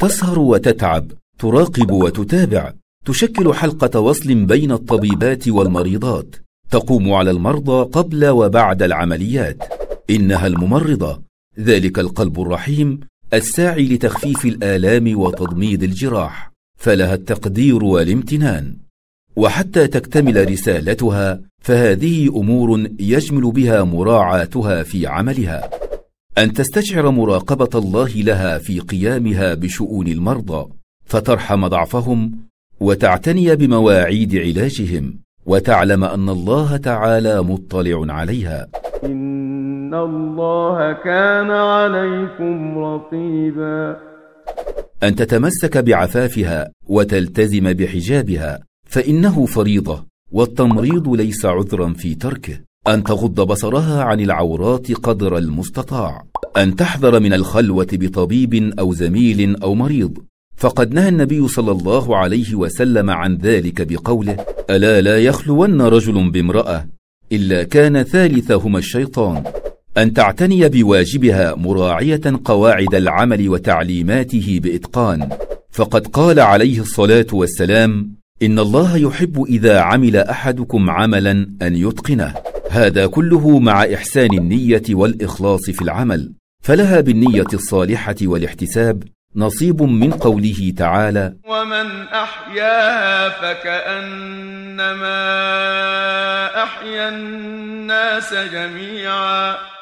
تسهر وتتعب تراقب وتتابع تشكل حلقه وصل بين الطبيبات والمريضات تقوم على المرضى قبل وبعد العمليات انها الممرضه ذلك القلب الرحيم الساعي لتخفيف الالام وتضميد الجراح فلها التقدير والامتنان وحتى تكتمل رسالتها فهذه امور يجمل بها مراعاتها في عملها ان تستشعر مراقبه الله لها في قيامها بشؤون المرضى فترحم ضعفهم وتعتني بمواعيد علاجهم وتعلم ان الله تعالى مطلع عليها ان الله كان عليكم رقيبا ان تتمسك بعفافها وتلتزم بحجابها فانه فريضه والتمريض ليس عذرا في تركه ان تغض بصرها عن العورات قدر المستطاع أن تحذر من الخلوة بطبيب أو زميل أو مريض فقد نهى النبي صلى الله عليه وسلم عن ذلك بقوله ألا لا يخلون رجل بامرأة إلا كان ثالثهما الشيطان أن تعتني بواجبها مراعية قواعد العمل وتعليماته بإتقان فقد قال عليه الصلاة والسلام إن الله يحب إذا عمل أحدكم عملا أن يتقنه هذا كله مع إحسان النية والإخلاص في العمل فلها بالنية الصالحة والاحتساب نصيب من قوله تعالى ومن أحياها فكأنما أحيا الناس جميعا